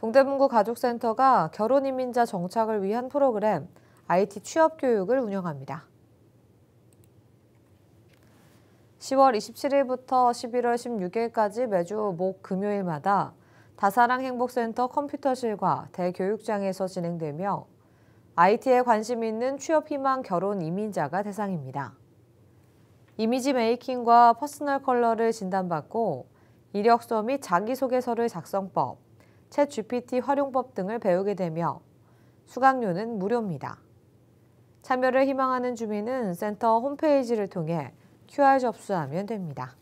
동대문구 가족센터가 결혼 이민자 정착을 위한 프로그램 IT 취업 교육을 운영합니다. 10월 27일부터 11월 16일까지 매주 목 금요일마다 다사랑 행복센터 컴퓨터실과 대교육장에서 진행되며 IT에 관심 있는 취업 희망 결혼 이민자가 대상입니다. 이미지 메이킹과 퍼스널 컬러를 진단받고 이력서 및 자기소개서를 작성법, 챗 GPT 활용법 등을 배우게 되며 수강료는 무료입니다. 참여를 희망하는 주민은 센터 홈페이지를 통해 QR 접수하면 됩니다.